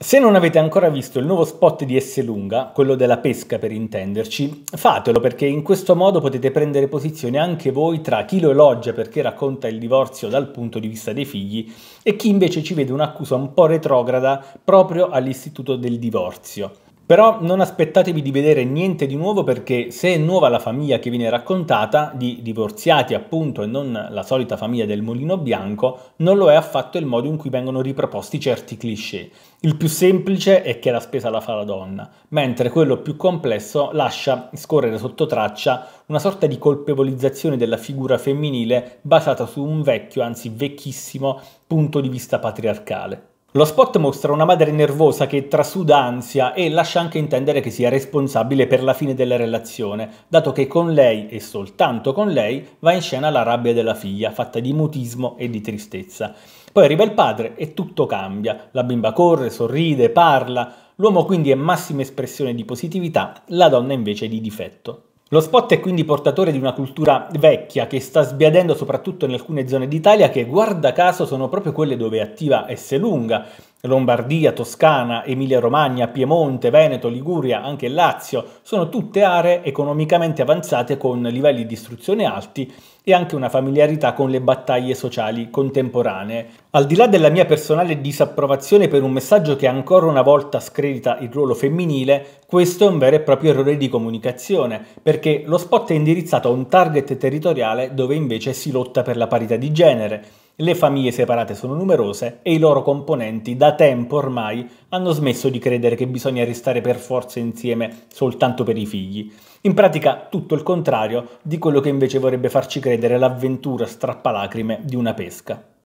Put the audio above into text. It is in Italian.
Se non avete ancora visto il nuovo spot di Esselunga, quello della pesca per intenderci, fatelo perché in questo modo potete prendere posizione anche voi tra chi lo elogia perché racconta il divorzio dal punto di vista dei figli e chi invece ci vede un'accusa un po' retrograda proprio all'istituto del divorzio. Però non aspettatevi di vedere niente di nuovo perché se è nuova la famiglia che viene raccontata, di divorziati appunto e non la solita famiglia del mulino bianco, non lo è affatto il modo in cui vengono riproposti certi cliché. Il più semplice è che la spesa la fa la donna, mentre quello più complesso lascia scorrere sotto traccia una sorta di colpevolizzazione della figura femminile basata su un vecchio, anzi vecchissimo, punto di vista patriarcale. Lo spot mostra una madre nervosa che trasuda ansia e lascia anche intendere che sia responsabile per la fine della relazione, dato che con lei e soltanto con lei va in scena la rabbia della figlia, fatta di mutismo e di tristezza. Poi arriva il padre e tutto cambia. La bimba corre, sorride, parla. L'uomo quindi è massima espressione di positività, la donna invece di difetto. Lo spot è quindi portatore di una cultura vecchia che sta sbiadendo soprattutto in alcune zone d'Italia che guarda caso sono proprio quelle dove è attiva S lunga Lombardia, Toscana, Emilia-Romagna, Piemonte, Veneto, Liguria, anche Lazio sono tutte aree economicamente avanzate con livelli di istruzione alti e anche una familiarità con le battaglie sociali contemporanee. Al di là della mia personale disapprovazione per un messaggio che ancora una volta scredita il ruolo femminile, questo è un vero e proprio errore di comunicazione, perché lo spot è indirizzato a un target territoriale dove invece si lotta per la parità di genere le famiglie separate sono numerose e i loro componenti da tempo ormai hanno smesso di credere che bisogna restare per forza insieme soltanto per i figli. In pratica tutto il contrario di quello che invece vorrebbe farci credere l'avventura strappalacrime di una pesca.